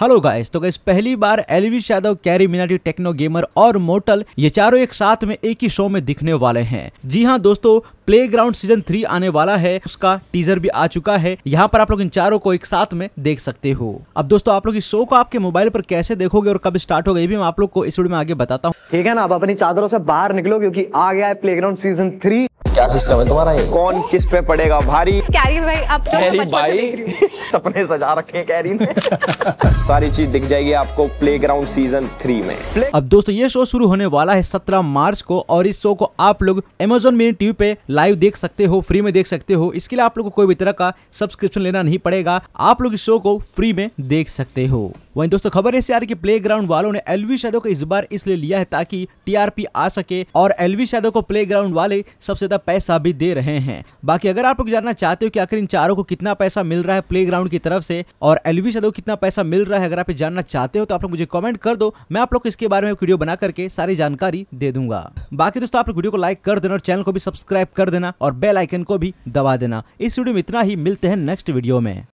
hello guys तो guys पहली बार एलविश यादव कैरी मिनाटी टेक्नो गेमर और मोटल ये चारों एक साथ में एक ही शो में दिखने वाले हैं जी हाँ दोस्तों प्ले ग्राउंड सीजन थ्री आने वाला है उसका टीजर भी आ चुका है यहाँ पर आप लोग इन चारों को एक साथ में देख सकते हो अब दोस्तों आप लोग इस शो को आपके मोबाइल पर कैसे देखोगे और कब स्टार्ट होगा ये भी मैं आप लोग को इस वीडियो में आगे बताता हूँ ठीक है ना आप अपनी चादरों से बाहर निकलो क्योंकि आ गया है प्ले ग्राउंड सीजन थ्री क्या सिस्टम है तुम्हारा ये कौन किस पे पड़ेगा भारी कैरी भाई आप तो कैरी भाई सपने सजा रखे कैरी ने सारी चीज दिख जाएगी आपको प्ले ग्राउंड सीजन थ्री में अब दोस्तों ये शो शुरू होने वाला है सत्रह मार्च को और इस शो को आप लोग अमेजोन मिनी टीवी पे लाइव देख सकते हो फ्री में देख सकते हो इसके लिए आप लोग को कोई भी तरह का सब्सक्रिप्शन लेना नहीं पड़ेगा आप लोग इस शो को फ्री में देख सकते हो वहीं दोस्तों खबर है सीआर की प्ले वालों ने एलवी शैडो को इस बार इसलिए लिया है ताकि टीआरपी आ सके और एलवी शैडो को प्ले वाले सबसे ज्यादा पैसा भी दे रहे हैं बाकी अगर आप लोग जानना चाहते हो कि आखिर इन चारों को कितना पैसा मिल रहा है प्ले की तरफ से और एलवी शैडो कितना पैसा मिल रहा है अगर आप जानना चाहते हो तो आप लोग मुझे कॉमेंट कर दो मैं आप लोग को इसके बारे में वीडियो बना करके सारी जानकारी दे दूंगा बाकी दोस्तों आप लोग वीडियो को लाइक कर देना और चैनल को भी सब्सक्राइब कर देना और बेल आइकन को भी दबा देना इस वीडियो में इतना ही मिलते हैं नेक्स्ट वीडियो में